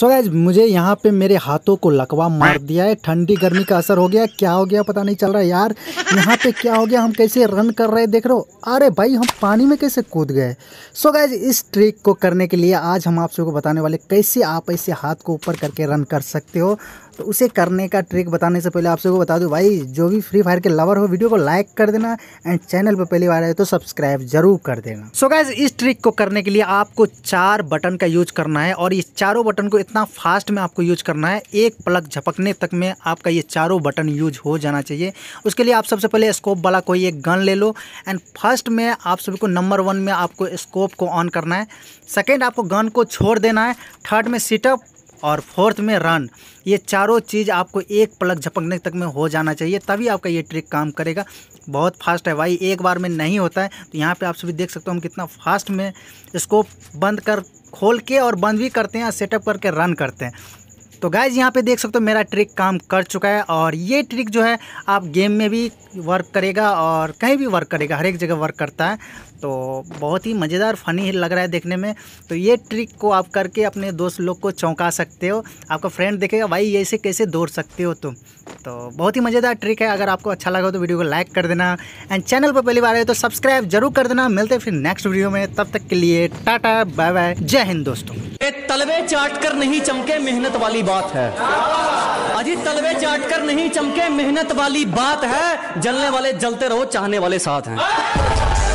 सो guys मुझे यहाँ पे मेरे हाथों को लकवा मार दिया है ठंडी गर्मी का असर हो गया क्या हो गया पता नहीं चल रहा यार यहाँ पे क्या हो गया हम कैसे रन कर रहे हैं देख रहे हो अरे भाई हम पानी में कैसे कूद गए सो गैज इस ट्रिक को करने के लिए आज हम आप सबको बताने वाले कैसे आप ऐसे हाथ को ऊपर करके रन कर सकते हो तो उसे करने का ट्रिक बताने से पहले आप सबको बता दूँ भाई जो भी फ्री फायर के लवर हो वीडियो को लाइक कर देना एंड चैनल पर पहली बार आए तो सब्सक्राइब जरूर कर देना सो so गैज इस ट्रिक को करने के लिए आपको चार बटन का यूज करना है और इस चारों बटन को इतना फास्ट में आपको यूज करना है एक प्लग झपकने तक में आपका ये चारों बटन यूज हो जाना चाहिए उसके लिए आप सबसे पहले स्कोप वाला कोई एक गन ले लो एंड फर्स्ट में आप सभी को नंबर वन में आपको स्कोप को ऑन करना है सेकेंड आपको गन को छोड़ देना है थर्ड में सीटअप और फोर्थ में रन ये चारों चीज़ आपको एक प्लग झपकने तक में हो जाना चाहिए तभी आपका ये ट्रिक काम करेगा बहुत फास्ट है भाई एक बार में नहीं होता है तो यहाँ पे आप सभी देख सकते हो हम कितना फास्ट में स्कोप बंद कर खोल के और बंद भी करते हैं और सेटअप करके रन करते हैं तो गाइज यहाँ पे देख सकते हो मेरा ट्रिक काम कर चुका है और ये ट्रिक जो है आप गेम में भी वर्क करेगा और कहीं भी वर्क करेगा हर एक जगह वर्क करता है तो बहुत ही मज़ेदार फनी लग रहा है देखने में तो ये ट्रिक को आप करके अपने दोस्त लोग को चौंका सकते हो आपका फ्रेंड देखेगा भाई ऐसे कैसे दौड़ सकते हो तुम तो बहुत ही मज़ेदार ट्रिक है अगर आपको अच्छा लगा तो वीडियो को लाइक कर देना एंड चैनल पर पहली बार आए तो सब्सक्राइब जरूर कर देना मिलते फिर नेक्स्ट वीडियो में तब तक के लिए टाटा बाय बाय जय हिंद दोस्तों तलवे चाट कर नहीं चमके मेहनत वाली बात है अजी तलवे चाट कर नहीं चमके मेहनत वाली बात है जलने वाले जलते रहो चाहने वाले साथ हैं